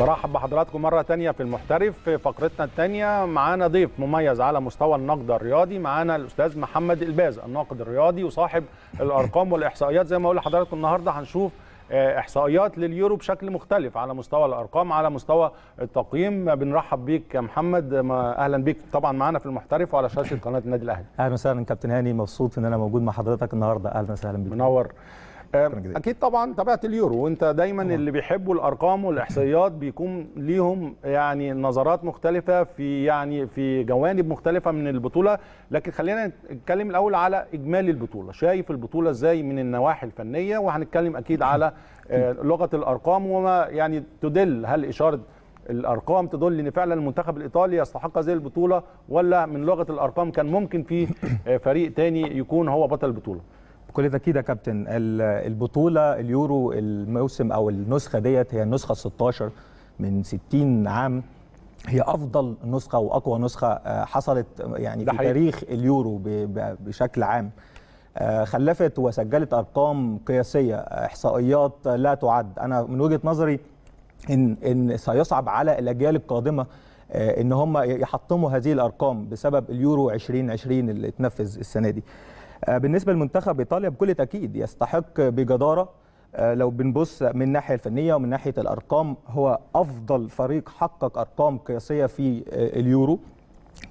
برحب بحضراتكم مرة تانية في المحترف في فقرتنا التانية معانا ضيف مميز على مستوى النقد الرياضي معانا الأستاذ محمد الباز الناقد الرياضي وصاحب الأرقام والإحصائيات زي ما أقول لحضراتكم النهاردة هنشوف آه، إحصائيات لليورو بشكل مختلف على مستوى الأرقام على مستوى التقييم بنرحب بيك يا محمد أهلا بيك طبعا معانا في المحترف وعلى شاشة قناة النادي الأهلي أهلا وسهلا كابتن هاني مبسوط إن أنا موجود مع حضرتك النهاردة أهلا وسهلا بيك منور اكيد طبعا تابعت اليورو وانت دايما طبعا. اللي بيحبوا الارقام والاحصائيات بيكون ليهم يعني نظرات مختلفه في يعني في جوانب مختلفه من البطوله لكن خلينا نتكلم الاول على اجمالي البطوله شايف البطوله ازاي من النواحي الفنيه وهنتكلم اكيد على آه، لغه الارقام وما يعني تدل هل اشاره الارقام تدل ان فعلا المنتخب الايطالي يستحق هذه البطوله ولا من لغه الارقام كان ممكن في آه، فريق تاني يكون هو بطل البطوله كل ده يا كابتن البطوله اليورو الموسم او النسخه ديت هي النسخه 16 من 60 عام هي افضل نسخه واقوى نسخه آه، حصلت آه، يعني في تاريخ اليورو بشكل عام آه، خلفت وسجلت ارقام قياسيه احصائيات لا تعد انا من وجهه نظري ان ان سيصعب على الاجيال القادمه ان هم يحطموا هذه الارقام بسبب اليورو 2020 اللي اتنفذ السنه دي آه، بالنسبه لمنتخب ايطاليا بكل تاكيد يستحق بجداره آه، لو بنبص من الناحيه الفنيه ومن ناحيه الارقام هو افضل فريق حقق ارقام قياسيه في آه، اليورو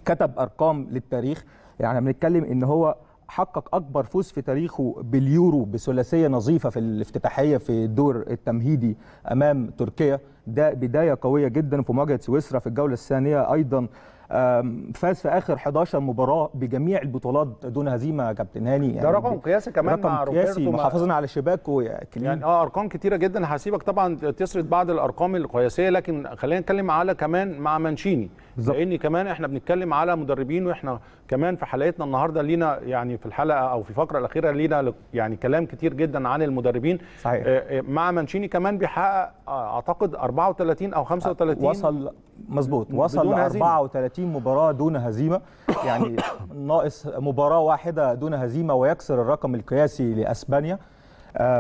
كتب ارقام للتاريخ يعني بنتكلم ان هو حقق اكبر فوز في تاريخه باليورو بثلاثيه نظيفه في الافتتاحيه في الدور التمهيدي امام تركيا ده بدايه قويه جدا في مواجهه سويسرا في الجوله الثانيه ايضا فاز في اخر 11 مباراه بجميع البطولات دون هزيمه يا كابتن هاني يعني ده رقم قياسي كمان رقم مع قياسي محافظين على شباكه يا كلين يعني اه ارقام كتيره جدا هسيبك طبعا تسرد بعض الارقام القياسيه لكن خلينا نتكلم على كمان مع مانشيني بالظبط لان كمان احنا بنتكلم على مدربين واحنا كمان في حلقتنا النهارده لينا يعني في الحلقه او في الفقره الاخيره لينا يعني كلام كتير جدا عن المدربين صحيح آه، آه، مع مانشيني كمان بيحقق آه، اعتقد 34 او 35 وصل مظبوط وصل ل 34 مباراه دون هزيمه يعني ناقص مباراه واحده دون هزيمه ويكسر الرقم القياسي لاسبانيا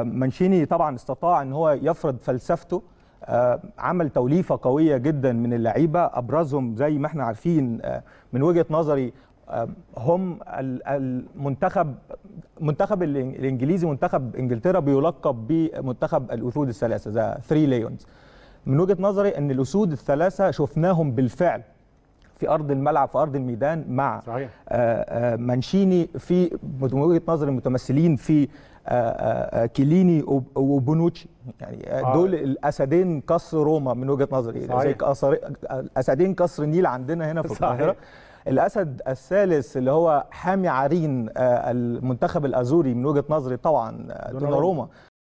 مانشيني طبعا استطاع ان هو يفرض فلسفته آه، عمل توليفه قويه جدا من اللعيبه ابرزهم زي ما احنا عارفين آه، من وجهه نظري آه، هم المنتخب منتخب الانجليزي منتخب انجلترا بيلقب بمنتخب الاسود الثلاثه ذا ثري ليونز من وجهه نظري ان الاسود الثلاثه شفناهم بالفعل في ارض الملعب في ارض الميدان مع صحيح. آه، آه، مانشيني في من وجهه نظر المتمثلين في آه، كيليني وبونوتشي يعني دول الاسدين قصر روما من وجهه نظري زي قصر اسدين قصر النيل عندنا هنا في القاهره الاسد الثالث اللي هو حامي عرين المنتخب الازوري من وجهه نظري طبعا دوناروما